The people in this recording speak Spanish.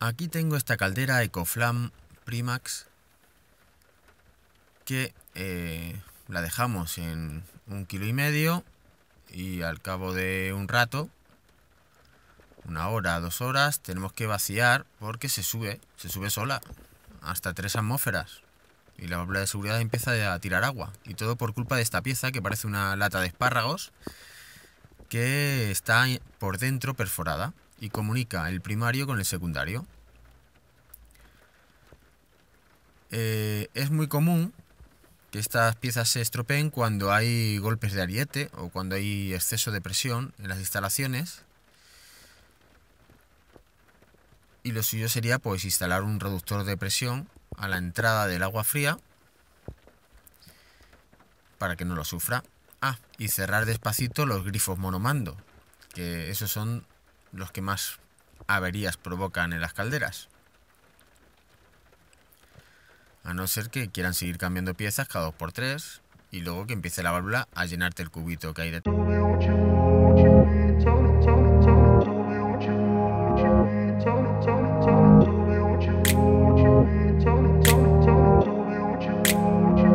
Aquí tengo esta caldera Ecoflam Primax que eh, la dejamos en un kilo y medio y al cabo de un rato, una hora, dos horas, tenemos que vaciar porque se sube, se sube sola, hasta tres atmósferas. Y la válvula de seguridad empieza a tirar agua. Y todo por culpa de esta pieza que parece una lata de espárragos que está por dentro perforada y comunica el primario con el secundario. Eh, es muy común que estas piezas se estropeen cuando hay golpes de ariete o cuando hay exceso de presión en las instalaciones. Y lo suyo sería pues instalar un reductor de presión a la entrada del agua fría para que no lo sufra. Ah, y cerrar despacito los grifos monomando, que esos son los que más averías provocan en las calderas. A no ser que quieran seguir cambiando piezas cada 2x3 y luego que empiece la válvula a llenarte el cubito que hay detrás.